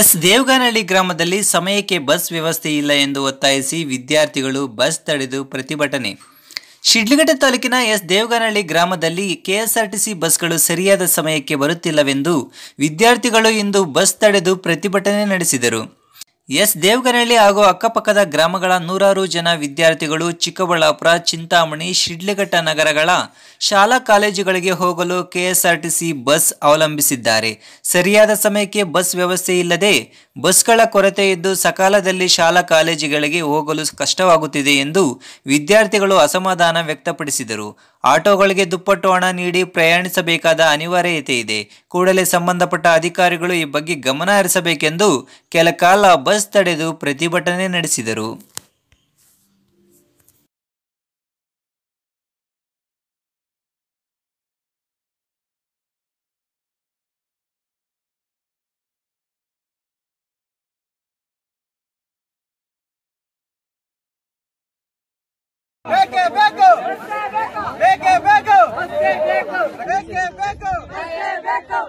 S ದೇವಗಾನಹಳ್ಳಿ ಗ್ರಾಮದಲ್ಲಿ ಸಮಯಕ್ಕೆ bus ವ್ಯವಸ್ಥೆ ಇಲ್ಲ ಎಂದು ಒತ್ತಾಯಿಸಿ ವಿದ್ಯಾರ್ಥಿಗಳು ಬಸ್ ತಡೆದು ಪ್ರತಿಭಟನೆ ಶಿಡ್ಲಘಟ್ಟ ತಾಲೂಕಿನ ಎಸ್ ದೇವಗಾನಹಳ್ಳಿ ಗ್ರಾಮದಲ್ಲಿ ಕೆಎಸ್ಆರ್ಟಿಸಿ ಬಸ್ಗಳು ಸರಿಯಾದ ಸಮಯಕ್ಕೆ ಬರುತ್ತಿಲ್ಲವೆಂದು ವಿದ್ಯಾರ್ಥಿಗಳು ಇಂದು ಬಸ್ ತಡೆದು ಪ್ರತಿಭಟನೆ ನಡೆಸಿದರು ಎಸ್ ದೇವಗನಹಳ್ಳಿ ಹಾಗೂ ಅಕ್ಕಪಕ್ಕದ ಗ್ರಾಮಗಳ ನೂರಾರು ಜನ ವಿದ್ಯಾರ್ಥಿಗಳು ಚಿಕ್ಕಬಳ್ಳಾಪುರ ಚಿಂತಾಮಣಿ ಶಿಡ್ಲಘಟ್ಟ ನಗರಗಳ ಶಾಲಾ ಕಾಲೇಜುಗಳಿಗೆ ಹೋಗಲು ಕೆಎಸ್ಆರ್ಟಿಸಿ ಬಸ್ ಅವಲಂಬಿಸಿದ್ದಾರೆ ಸರಿಯಾದ ಸಮಯಕ್ಕೆ ಬಸ್ ವ್ಯವಸ್ಥೆ ಇಲ್ಲದೆ ಬಸ್ಗಳ ಕೊರತೆ ಇದ್ದು ಸಕಾಲದಲ್ಲಿ ಶಾಲಾ ಕಾಲೇಜುಗಳಿಗೆ ಹೋಗಲು ಕಷ್ಟವಾಗುತ್ತಿದೆ ಎಂದು ವಿದ್ಯಾರ್ಥಿಗಳು ಅಸಮಾಧಾನ ವ್ಯಕ್ತಪಡಿಸಿದರು ಆಟೋಗಳಿಗೆ ದುಪ್ಪಟ್ಟು ಹಣ ನೀಡಿ ಪ್ರಯಾಣಿಸಬೇಕಾದ ಅನಿವಾರ್ಯತೆ ಇದೆ ಕೂಡಲೇ ಸಂಬಂಧಪಟ್ಟ ಅಧಿಕಾರಿಗಳು ಈ ಬಗ್ಗೆ ಗಮನ ಹರಿಸಬೇಕೆಂದು ಕೆಲ ಕಾಲ ಬಸ್ ತಡೆದು ಪ್ರತಿಭಟನೆ ನಡೆಸಿದರು ಬೇಕು ಬೇಕೇ ಬೇಕು ಬೇಕೇ ಬೇಕು